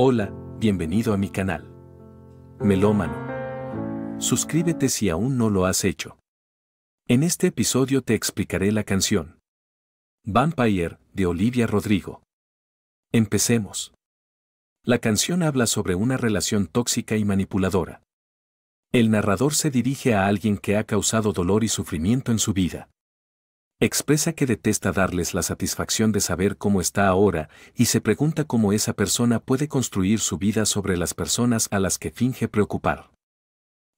Hola, bienvenido a mi canal. Melómano. Suscríbete si aún no lo has hecho. En este episodio te explicaré la canción Vampire de Olivia Rodrigo. Empecemos. La canción habla sobre una relación tóxica y manipuladora. El narrador se dirige a alguien que ha causado dolor y sufrimiento en su vida. Expresa que detesta darles la satisfacción de saber cómo está ahora y se pregunta cómo esa persona puede construir su vida sobre las personas a las que finge preocupar.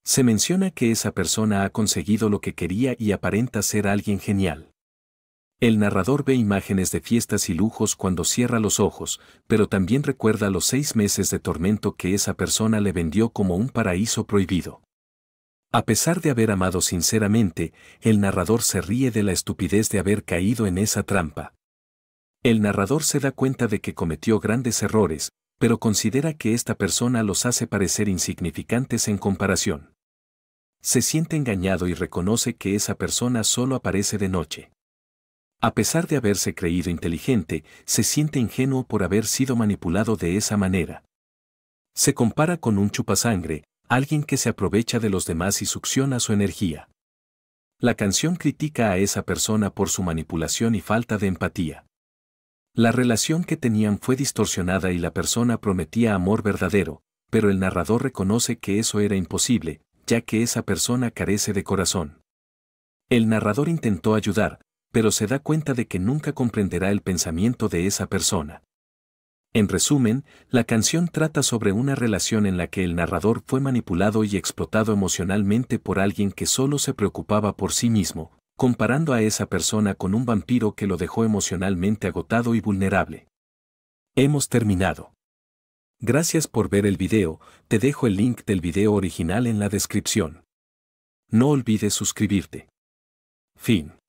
Se menciona que esa persona ha conseguido lo que quería y aparenta ser alguien genial. El narrador ve imágenes de fiestas y lujos cuando cierra los ojos, pero también recuerda los seis meses de tormento que esa persona le vendió como un paraíso prohibido. A pesar de haber amado sinceramente, el narrador se ríe de la estupidez de haber caído en esa trampa. El narrador se da cuenta de que cometió grandes errores, pero considera que esta persona los hace parecer insignificantes en comparación. Se siente engañado y reconoce que esa persona solo aparece de noche. A pesar de haberse creído inteligente, se siente ingenuo por haber sido manipulado de esa manera. Se compara con un chupasangre, alguien que se aprovecha de los demás y succiona su energía. La canción critica a esa persona por su manipulación y falta de empatía. La relación que tenían fue distorsionada y la persona prometía amor verdadero, pero el narrador reconoce que eso era imposible, ya que esa persona carece de corazón. El narrador intentó ayudar, pero se da cuenta de que nunca comprenderá el pensamiento de esa persona. En resumen, la canción trata sobre una relación en la que el narrador fue manipulado y explotado emocionalmente por alguien que solo se preocupaba por sí mismo, comparando a esa persona con un vampiro que lo dejó emocionalmente agotado y vulnerable. Hemos terminado. Gracias por ver el video, te dejo el link del video original en la descripción. No olvides suscribirte. Fin.